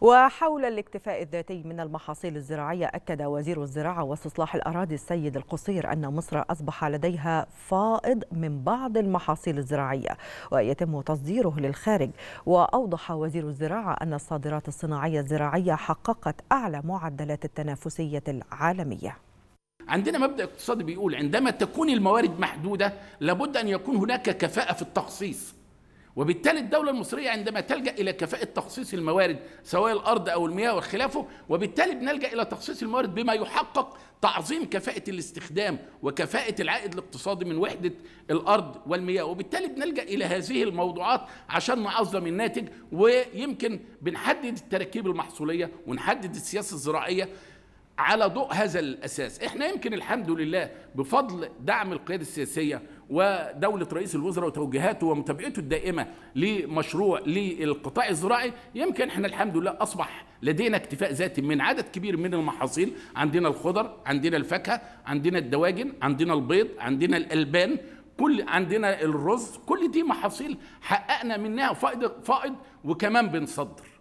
وحول الاكتفاء الذاتي من المحاصيل الزراعية أكد وزير الزراعة واستصلاح الأراضي السيد القصير أن مصر أصبح لديها فائض من بعض المحاصيل الزراعية ويتم تصديره للخارج وأوضح وزير الزراعة أن الصادرات الصناعية الزراعية حققت أعلى معدلات التنافسية العالمية عندنا مبدا اقتصادي بيقول عندما تكون الموارد محدوده لابد ان يكون هناك كفاءه في التخصيص وبالتالي الدولة المصرية عندما تلجأ إلى كفاءة تخصيص الموارد سواء الأرض أو المياه وخلافه وبالتالي بنلجأ إلى تخصيص الموارد بما يحقق تعظيم كفاءة الاستخدام وكفاءة العائد الاقتصادي من وحدة الأرض والمياه وبالتالي بنلجأ إلى هذه الموضوعات عشان نعظم الناتج ويمكن بنحدد التراكيب المحصولية ونحدد السياسة الزراعية على ضوء هذا الأساس احنا يمكن الحمد لله بفضل دعم القيادة السياسية ودولة رئيس الوزراء وتوجيهاته ومتابعته الدائمة لمشروع للقطاع الزراعي يمكن احنا الحمد لله أصبح لدينا اكتفاء ذاتي من عدد كبير من المحاصيل عندنا الخضر عندنا الفاكهة عندنا الدواجن عندنا البيض عندنا الألبان كل عندنا الرز كل دي محاصيل حققنا منها فائض فائض وكمان بنصدر